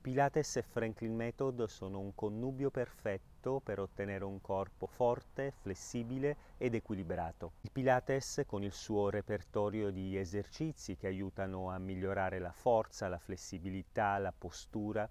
Pilates e Franklin Method sono un connubio perfetto per ottenere un corpo forte, flessibile ed equilibrato. Il Pilates, con il suo repertorio di esercizi che aiutano a migliorare la forza, la flessibilità, la postura,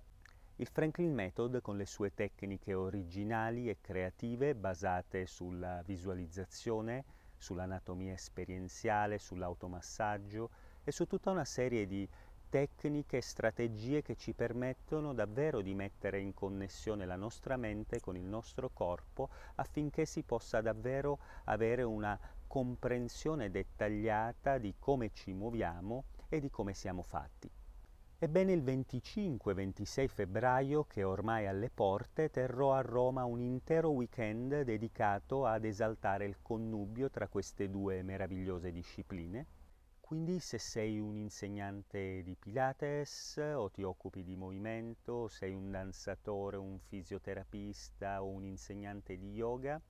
il Franklin Method con le sue tecniche originali e creative basate sulla visualizzazione, sull'anatomia esperienziale, sull'automassaggio e su tutta una serie di tecniche e strategie che ci permettono davvero di mettere in connessione la nostra mente con il nostro corpo affinché si possa davvero avere una comprensione dettagliata di come ci muoviamo e di come siamo fatti. Ebbene il 25-26 febbraio, che ormai alle porte, terrò a Roma un intero weekend dedicato ad esaltare il connubio tra queste due meravigliose discipline quindi se sei un insegnante di Pilates o ti occupi di movimento, o sei un danzatore, un fisioterapista o un insegnante di yoga,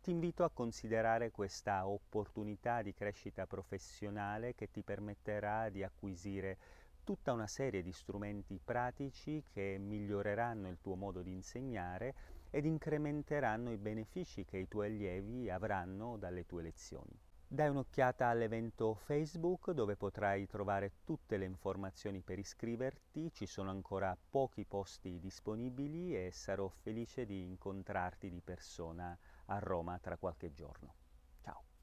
ti invito a considerare questa opportunità di crescita professionale che ti permetterà di acquisire tutta una serie di strumenti pratici che miglioreranno il tuo modo di insegnare ed incrementeranno i benefici che i tuoi allievi avranno dalle tue lezioni. Dai un'occhiata all'evento Facebook dove potrai trovare tutte le informazioni per iscriverti, ci sono ancora pochi posti disponibili e sarò felice di incontrarti di persona a Roma tra qualche giorno. Ciao!